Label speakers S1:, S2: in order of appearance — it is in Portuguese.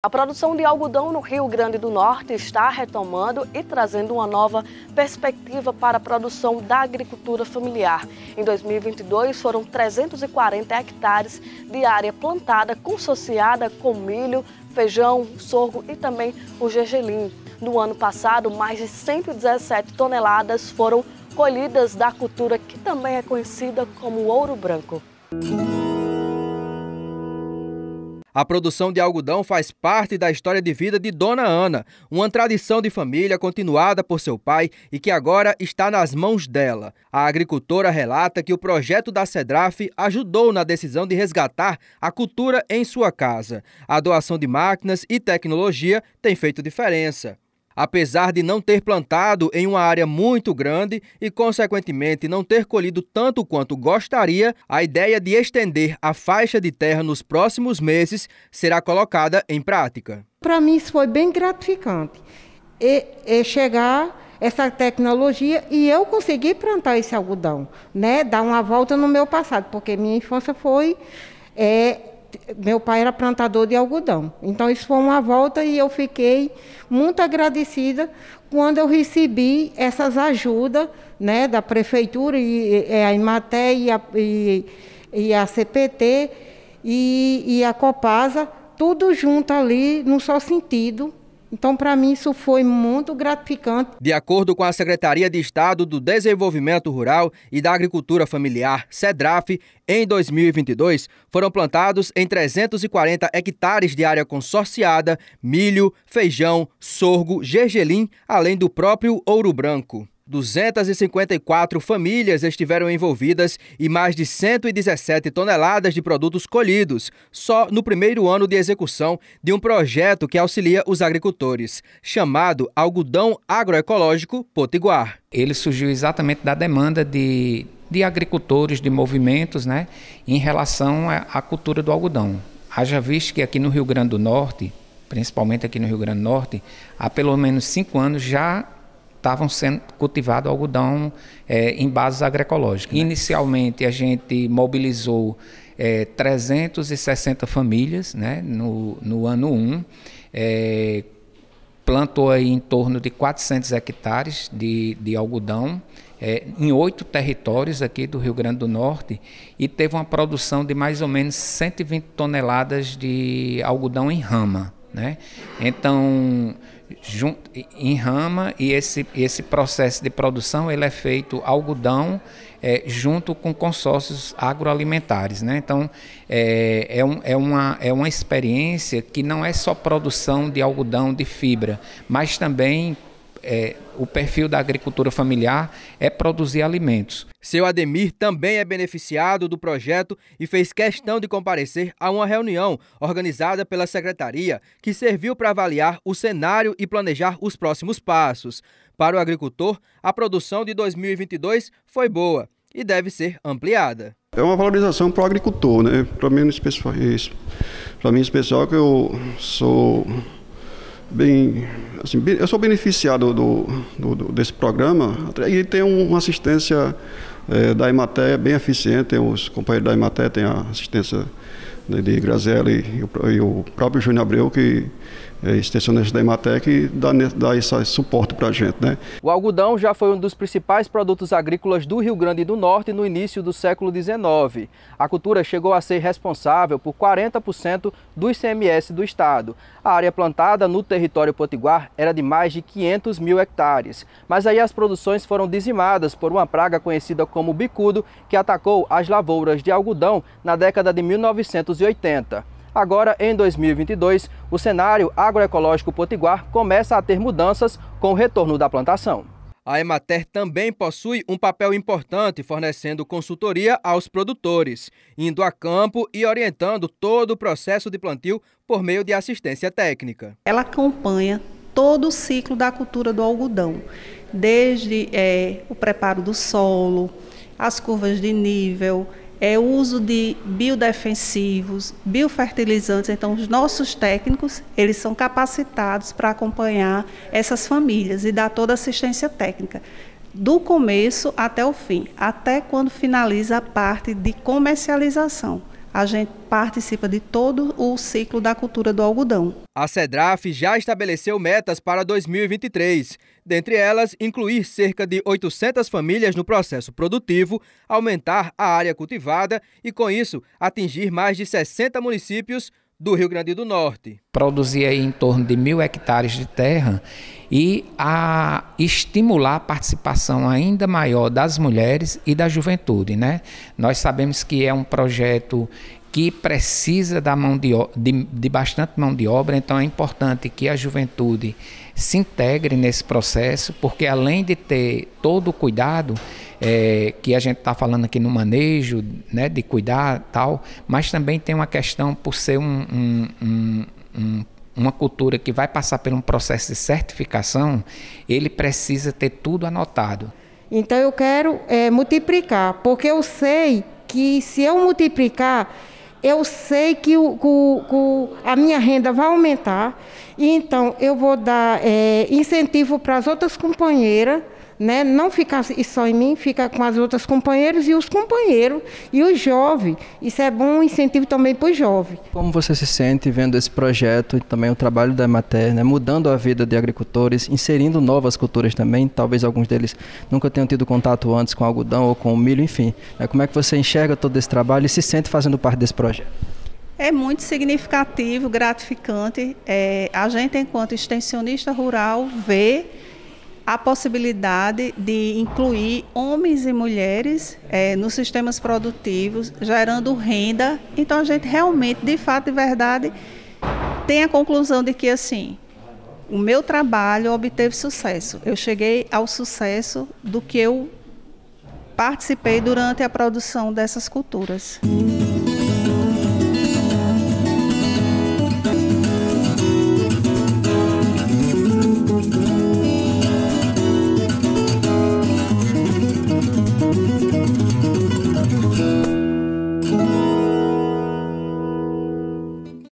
S1: A produção de algodão no Rio Grande do Norte está retomando e trazendo uma nova perspectiva para a produção da agricultura familiar. Em 2022, foram 340 hectares de área plantada consociada com milho, feijão, sorgo e também o gergelim. No ano passado, mais de 117 toneladas foram colhidas da cultura que também é conhecida como ouro branco.
S2: A produção de algodão faz parte da história de vida de Dona Ana, uma tradição de família continuada por seu pai e que agora está nas mãos dela. A agricultora relata que o projeto da Cedraf ajudou na decisão de resgatar a cultura em sua casa. A doação de máquinas e tecnologia tem feito diferença. Apesar de não ter plantado em uma área muito grande e, consequentemente, não ter colhido tanto quanto gostaria, a ideia de estender a faixa de terra nos próximos meses será colocada em prática.
S3: Para mim, isso foi bem gratificante. E, e chegar essa tecnologia e eu consegui plantar esse algodão, né? Dar uma volta no meu passado, porque minha infância foi é, meu pai era plantador de algodão. Então, isso foi uma volta e eu fiquei muito agradecida quando eu recebi essas ajudas né, da prefeitura, e, e é, a Imaté e a, e, e a CPT e, e a Copasa, tudo junto ali, num só sentido, então, para mim, isso foi muito gratificante.
S2: De acordo com a Secretaria de Estado do Desenvolvimento Rural e da Agricultura Familiar, SEDRAF, em 2022 foram plantados em 340 hectares de área consorciada milho, feijão, sorgo, gergelim, além do próprio ouro branco. 254 famílias estiveram envolvidas e mais de 117 toneladas de produtos colhidos, só no primeiro ano de execução de um projeto
S4: que auxilia os agricultores, chamado Algodão Agroecológico Potiguar. Ele surgiu exatamente da demanda de, de agricultores, de movimentos, né, em relação à cultura do algodão. Haja visto que aqui no Rio Grande do Norte, principalmente aqui no Rio Grande do Norte, há pelo menos cinco anos já estavam sendo cultivado algodão é, em bases agroecológicas. Né? Inicialmente a gente mobilizou é, eh, 360 famílias né, no, no ano 1, um, é, plantou aí em torno de 400 hectares de, de algodão em oito territórios aqui do Rio Grande do Norte e teve uma produção de mais ou menos 120 toneladas de algodão em rama. Né? Então, junto, em rama e esse, esse processo de produção ele é feito algodão é, junto com consórcios agroalimentares. Né? Então, é, é, um, é, uma, é uma experiência que não é só produção de algodão de fibra, mas também é, o perfil da agricultura familiar é produzir alimentos.
S2: Seu Ademir também é beneficiado do projeto e fez questão de comparecer a uma reunião organizada pela secretaria, que serviu para avaliar o cenário e planejar os próximos passos. Para o agricultor, a produção de 2022 foi boa e deve ser ampliada. É uma valorização para o agricultor, né? Para mim, especial, para mim, especial que eu sou bem, assim, eu sou beneficiado do, do, do, desse programa e tem uma assistência é, da Imaté bem eficiente, tem os companheiros da Imaté, tem a assistência né, de, de Grazelli e o, e o próprio Júnior Abreu que é, extensionistas da Imatec e dá, dá esse suporte para a gente. Né? O algodão já foi um dos principais produtos agrícolas do Rio Grande do Norte no início do século XIX. A cultura chegou a ser responsável por 40% do ICMS do estado. A área plantada no território potiguar era de mais de 500 mil hectares, mas aí as produções foram dizimadas por uma praga conhecida como bicudo, que atacou as lavouras de algodão na década de 1980. Agora, em 2022, o cenário agroecológico potiguar começa a ter mudanças com o retorno da plantação. A Emater também possui um papel importante fornecendo consultoria aos produtores, indo a campo e orientando todo o processo de plantio por meio de assistência técnica.
S1: Ela acompanha todo o ciclo da cultura do algodão, desde é, o preparo do solo, as curvas de nível, é, o uso de biodefensivos, biofertilizantes. Então, os nossos técnicos, eles são capacitados para acompanhar essas famílias e dar toda a assistência técnica, do começo até o fim, até quando finaliza a parte de comercialização a gente participa de todo o ciclo da cultura do algodão.
S2: A CEDRAF já estabeleceu metas para 2023, dentre elas incluir cerca de 800 famílias no processo produtivo, aumentar a área cultivada e, com isso, atingir mais de 60 municípios
S4: do Rio Grande do Norte. Produzir em torno de mil hectares de terra e a estimular a participação ainda maior das mulheres e da juventude. Né? Nós sabemos que é um projeto que precisa da mão de, de, de, bastante mão de obra, então é importante que a juventude se integre nesse processo, porque além de ter todo o cuidado é, que a gente está falando aqui no manejo, né, de cuidar tal, mas também tem uma questão por ser um, um, um, uma cultura que vai passar por um processo de certificação, ele precisa ter tudo anotado.
S3: Então eu quero é, multiplicar, porque eu sei que se eu multiplicar eu sei que o, o, o, a minha renda vai aumentar, então eu vou dar é, incentivo para as outras companheiras né, não ficar só em mim, fica com as outras companheiras e os companheiros e os jovens. Isso é bom incentivo também para os jovens.
S2: Como você se sente vendo esse projeto e também o trabalho da Emater, né, mudando a vida de agricultores, inserindo novas culturas também, talvez alguns deles nunca tenham tido contato antes com algodão ou com milho, enfim. Né, como é que você enxerga todo esse trabalho e se sente fazendo parte desse projeto?
S1: É muito significativo, gratificante. É, a gente, enquanto extensionista rural, vê a possibilidade de incluir homens e mulheres é, nos sistemas produtivos, gerando renda. Então a gente realmente, de fato e verdade, tem a conclusão de que assim, o meu trabalho obteve sucesso. Eu cheguei ao sucesso do que eu participei durante a produção dessas culturas.